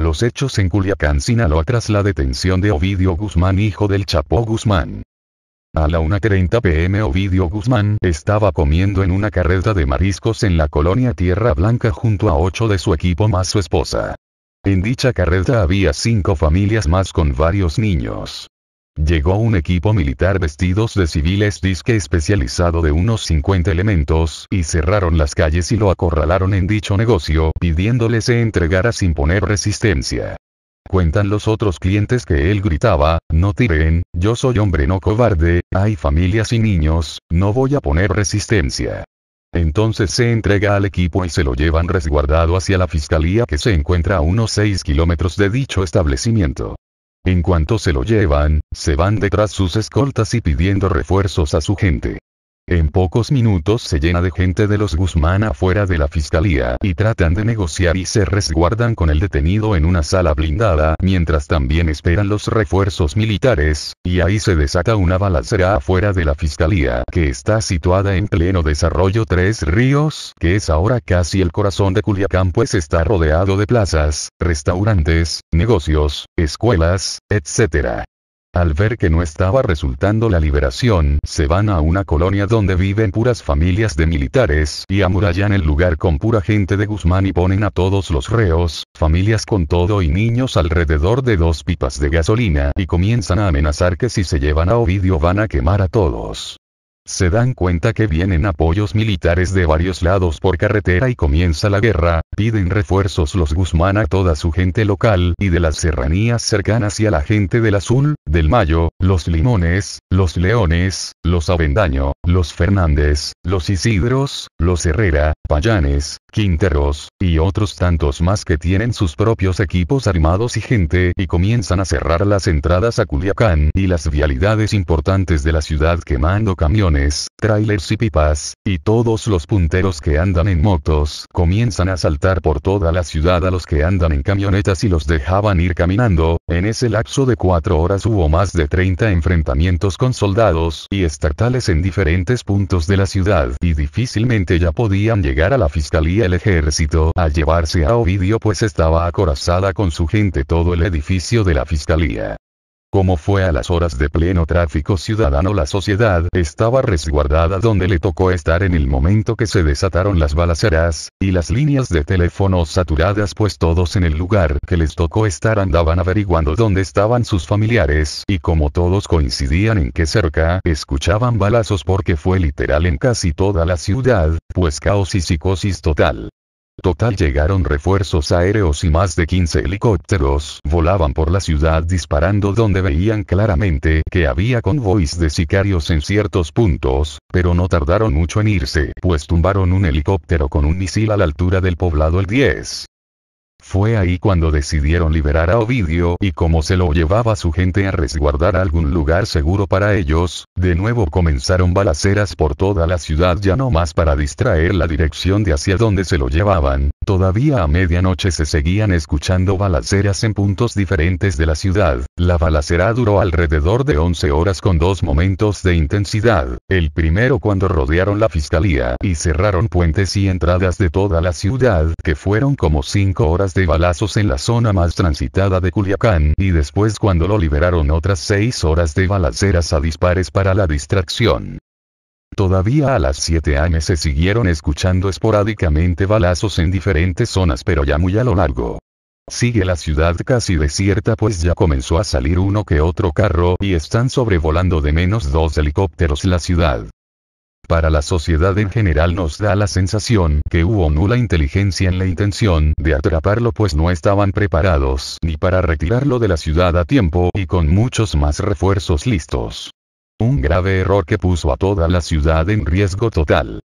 Los hechos en Culiacán Sinaloa tras la detención de Ovidio Guzmán hijo del Chapo Guzmán. A la 1.30 pm Ovidio Guzmán estaba comiendo en una carreta de mariscos en la colonia Tierra Blanca junto a ocho de su equipo más su esposa. En dicha carreta había cinco familias más con varios niños. Llegó un equipo militar vestidos de civiles disque especializado de unos 50 elementos y cerraron las calles y lo acorralaron en dicho negocio pidiéndole se entregara sin poner resistencia. Cuentan los otros clientes que él gritaba, no tiren, yo soy hombre no cobarde, hay familias y niños, no voy a poner resistencia. Entonces se entrega al equipo y se lo llevan resguardado hacia la fiscalía que se encuentra a unos 6 kilómetros de dicho establecimiento. En cuanto se lo llevan, se van detrás sus escoltas y pidiendo refuerzos a su gente. En pocos minutos se llena de gente de los Guzmán afuera de la fiscalía y tratan de negociar y se resguardan con el detenido en una sala blindada mientras también esperan los refuerzos militares, y ahí se desata una balacera afuera de la fiscalía que está situada en pleno desarrollo Tres Ríos, que es ahora casi el corazón de Culiacán pues está rodeado de plazas, restaurantes, negocios, escuelas, etc. Al ver que no estaba resultando la liberación, se van a una colonia donde viven puras familias de militares y amurallan el lugar con pura gente de Guzmán y ponen a todos los reos, familias con todo y niños alrededor de dos pipas de gasolina y comienzan a amenazar que si se llevan a Ovidio van a quemar a todos. Se dan cuenta que vienen apoyos militares de varios lados por carretera y comienza la guerra, piden refuerzos los Guzmán a toda su gente local y de las serranías cercanas y a la gente del Azul, del Mayo, los Limones, los Leones, los Avendaño, los Fernández, los Isidros, los Herrera, Payanes, Quinteros, y otros tantos más que tienen sus propios equipos armados y gente y comienzan a cerrar las entradas a Culiacán y las vialidades importantes de la ciudad quemando camiones trailers y pipas, y todos los punteros que andan en motos comienzan a saltar por toda la ciudad a los que andan en camionetas y los dejaban ir caminando, en ese lapso de cuatro horas hubo más de 30 enfrentamientos con soldados y estatales en diferentes puntos de la ciudad, y difícilmente ya podían llegar a la fiscalía el ejército a llevarse a Ovidio pues estaba acorazada con su gente todo el edificio de la fiscalía. Como fue a las horas de pleno tráfico ciudadano, la sociedad estaba resguardada donde le tocó estar en el momento que se desataron las balaceras, y las líneas de teléfono saturadas, pues todos en el lugar que les tocó estar andaban averiguando dónde estaban sus familiares, y como todos coincidían en que cerca escuchaban balazos porque fue literal en casi toda la ciudad, pues caos y psicosis total. Total llegaron refuerzos aéreos y más de 15 helicópteros volaban por la ciudad disparando donde veían claramente que había convoys de sicarios en ciertos puntos, pero no tardaron mucho en irse, pues tumbaron un helicóptero con un misil a la altura del poblado el 10. Fue ahí cuando decidieron liberar a Ovidio y como se lo llevaba su gente a resguardar algún lugar seguro para ellos, de nuevo comenzaron balaceras por toda la ciudad ya no más para distraer la dirección de hacia donde se lo llevaban, todavía a medianoche se seguían escuchando balaceras en puntos diferentes de la ciudad, la balacera duró alrededor de 11 horas con dos momentos de intensidad, el primero cuando rodearon la fiscalía y cerraron puentes y entradas de toda la ciudad que fueron como 5 horas de balazos en la zona más transitada de Culiacán y después cuando lo liberaron otras seis horas de balaceras a dispares para la distracción. Todavía a las 7 a.m. se siguieron escuchando esporádicamente balazos en diferentes zonas pero ya muy a lo largo. Sigue la ciudad casi desierta pues ya comenzó a salir uno que otro carro y están sobrevolando de menos dos helicópteros la ciudad. Para la sociedad en general nos da la sensación que hubo nula inteligencia en la intención de atraparlo pues no estaban preparados ni para retirarlo de la ciudad a tiempo y con muchos más refuerzos listos. Un grave error que puso a toda la ciudad en riesgo total.